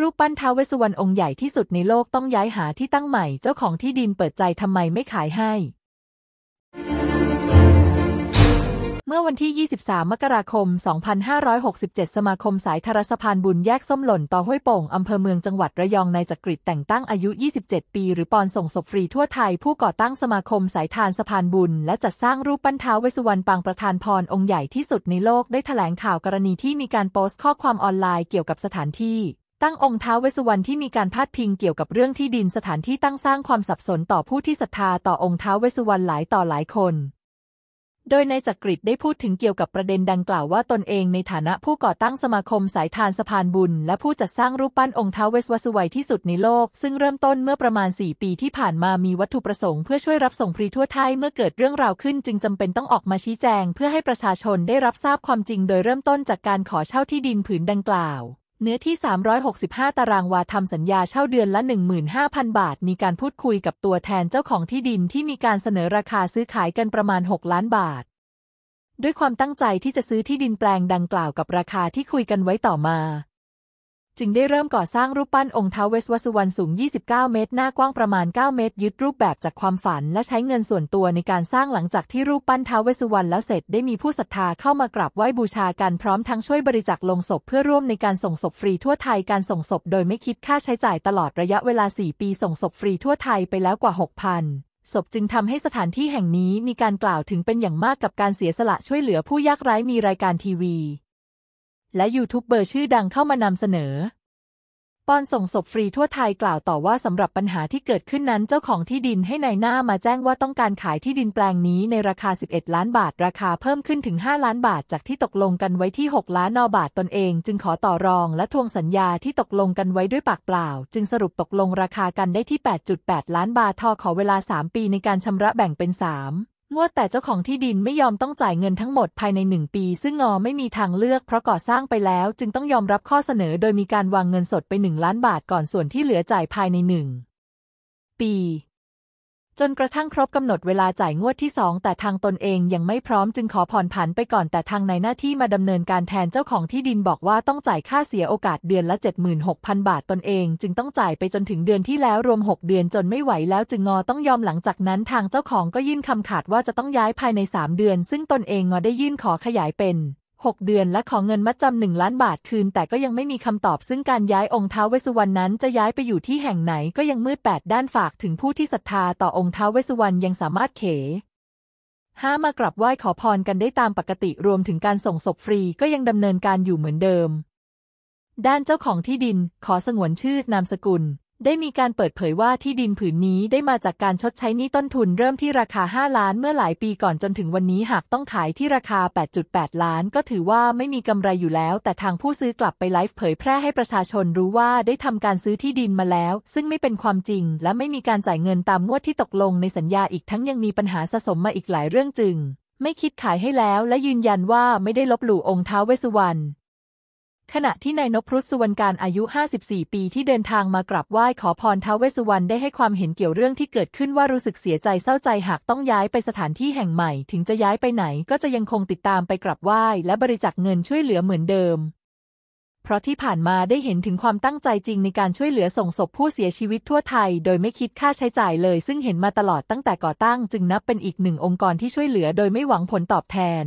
รูปปั้นท้าวเวสุวรรณองค์ใหญ่ที่สุดในโลกต้องย้ายหาที่ตั้งใหม่ เจ้าของที่ดินเปิดใจทำไมไม่ขายให้ เมื่อวันที่ 23 มกราคม 2567 สมาคมสายทรสพานบุญแยกส้มหล่นต่อห้วยโป่ง อำเภอเมืองจังหวัดระยองนายจักริดแต่งตั้งอายุ 27 ปี หรือปอนส่งศพฟรีทั่วไทย ผู้ก่อตั้งสมาคมสายทานสะพานบุญ และจัดสร้างรูปปั้นท้าวเวสุวรรณปางประธานพรองค์ใหญ่ที่สุดในโลกได้แถลงข่าวกรณีที่มีการโพสต์ข้อความออนไลน์เกี่ยวกับสถานที่ตั้งองค์ท้าวเวสุวรรณที่มีการพาดพิงเกี่ยวกับเรื่องที่ดินสถานที่ตั้งสร้างความสับสนต่อผู้ที่ศรัทธาต่อองค์ท้าวเวสุวรรณหลายต่อหลายคน โดยนายจักริดได้พูดถึงเกี่ยวกับประเด็นดังกล่าวว่า ตนเองในฐานะผู้ก่อตั้งสมาคมสายทานสะพานบุญ และผู้จัดสร้างรูปปั้นองค์ท้าวเวสวสุวัยที่สุดในโลก ซึ่งเริ่มต้นเมื่อประมาณ 4 ปีที่ผ่านมามีวัตถุประสงค์เพื่อช่วยรับส่งพรีทั่วไทยเมื่อเกิดเรื่องราวขึ้น จึงจำเป็นต้องออกมาชี้แจง เพื่อให้ประชาชนได้รับทราบความจริงโดยเริ่มต้นจากการขอเช่าที่ดินผืนดังกล่าวเนื้อที่ 365 ตารางวาทำสัญญาเช่าเดือนละ 15,000 บาท มีการพูดคุยกับตัวแทนเจ้าของที่ดินที่มีการเสนอราคาซื้อขายกันประมาณ 6 ล้านบาท ด้วยความตั้งใจที่จะซื้อที่ดินแปลงดังกล่าวกับราคาที่คุยกันไว้ต่อมาจึงได้เริ่มก่อสร้างรูปปั้นองค์ท้าวเวสวสุวรรณสูง 29 เมตร หน้ากว้างประมาณ 9 เมตร ยึดรูปแบบจากความฝันและใช้เงินส่วนตัวในการสร้างหลังจากที่รูปปั้นท้าวเวสุวรรณแล้วเสร็จได้มีผู้ศรัทธาเข้ามากราบไหว้บูชากันพร้อมทั้งช่วยบริจาคลงศพ เพื่อร่วมในการส่งศพฟรีทั่วไทยการส่งศพโดยไม่คิดค่าใช้จ่ายตลอดระยะเวลา 4 ปีส่งศพฟรีทั่วไทยไปแล้วกว่า 6,000 ศพจึงทำให้สถานที่แห่งนี้มีการกล่าวถึงเป็นอย่างมากกับการเสียสละช่วยเหลือผู้ยากไร้มีรายการทีวีและยูทูบเบอร์ชื่อดังเข้ามานำเสนอ ปอนส่งศพฟรีทั่วไทยกล่าวต่อว่าสำหรับปัญหาที่เกิดขึ้นนั้นเจ้าของที่ดินให้ในายหน้ามาแจ้งว่าต้องการขายที่ดินแปลงนี้ในราคา 11 ล้านบาทราคาเพิ่มขึ้นถึง 5 ล้านบาทจากที่ตกลงกันไว้ที่ 6 ล้านนอบาทตนเอง จึงขอต่อรองและทวงสัญญาที่ตกลงกันไว้ด้วยปากเปล่า จึงสรุปตกลงราคากันได้ที่ 8.8 ล้านบาททอขอเวลา 3 ปีในการชำระแบ่งเป็น3ว่าแต่เจ้าของที่ดินไม่ยอมต้องจ่ายเงินทั้งหมดภายในหนึ่งปี ซึ่งงอไม่มีทางเลือกเพราะก่อสร้างไปแล้วจึงต้องยอมรับข้อเสนอโดยมีการวางเงินสดไปหนึ่งล้านบาทก่อนส่วนที่เหลือจ่ายภายในหนึ่งปีจนกระทั่งครบกำหนดเวลาจ่ายงวดที่สองแต่ทางตนเองยังไม่พร้อมจึงขอผ่อนผันไปก่อนแต่ทางในหน้าที่มาดำเนินการแทนเจ้าของที่ดินบอกว่าต้องจ่ายค่าเสียโอกาสเดือนละ 76,000 บาทตนเอง จึงต้องจ่ายไปจนถึงเดือนที่แล้วรวม 6 เดือนจนไม่ไหวแล้วจึงงอต้องยอมหลังจากนั้นทางเจ้าของก็ยื่นคำขาดว่าจะต้องย้ายภายใน 3 เดือน ซึ่งตนเองงอได้ยื่นขอขยายเป็น6 เดือนและของเงินมัดจำหนึ่งล้านบาทคืน แต่ก็ยังไม่มีคำตอบ ซึ่งการย้ายองค์ท้าวเวสุวรรณนั้นจะย้ายไปอยู่ที่แห่งไหนก็ยังมืดแปดด้านฝากถึงผู้ที่ศรัทธาต่อองค์ท้าวเวสุวรรณยังสามารถเข ห้ามากราบไหว้ขอพรกันได้ตามปกติรวมถึงการส่งศพฟรีก็ยังดำเนินการอยู่เหมือนเดิม ด้านเจ้าของที่ดินขอสงวนชื่อนามสกุลได้มีการเปิดเผยว่าที่ดินผืนนี้ได้มาจากการชดใช้หนี้ต้นทุน เริ่มที่ราคา 5 ล้าน เมื่อหลายปีก่อนจนถึงวันนี้หากต้องขายที่ราคา 8.8 ล้าน ก็ถือว่าไม่มีกำไรอยู่แล้ว แต่ทางผู้ซื้อกลับไปไลฟ์เผยแพร่ให้ประชาชนรู้ว่าได้ทำการซื้อที่ดินมาแล้ว ซึ่งไม่เป็นความจริง และไม่มีการจ่ายเงินตามงวดที่ตกลงในสัญญาอีกทั้งยังมีปัญหาสะสมมาอีกหลายเรื่องจึง ไม่คิดขายให้แล้วและยืนยันว่าไม่ได้ลบหลู่องค์ท้าวเวสุวรรณขณะที่นายนพรุษสุวรรณการอายุ 54 ปีที่เดินทางมากราบไหว้ขอพรท้าวเวสสุวรรณได้ให้ความเห็นเกี่ยวเรื่องที่เกิดขึ้นว่ารู้สึกเสียใจเศร้าใจหากต้องย้ายไปสถานที่แห่งใหม่ ถึงจะย้ายไปไหน ก็จะยังคงติดตามไปกราบไหว้และบริจาคเงินช่วยเหลือเหมือนเดิม เพราะที่ผ่านมาได้เห็นถึงความตั้งใจจริงในการช่วยเหลือส่งศพผู้เสียชีวิตทั่วไทย โดยไม่คิดค่าใช้จ่ายเลย ซึ่งเห็นมาตลอดตั้งแต่ก่อตั้งจึงนับเป็นอีกหนึ่งองค์กรที่ช่วยเหลือโดยไม่หวังผลตอบแทน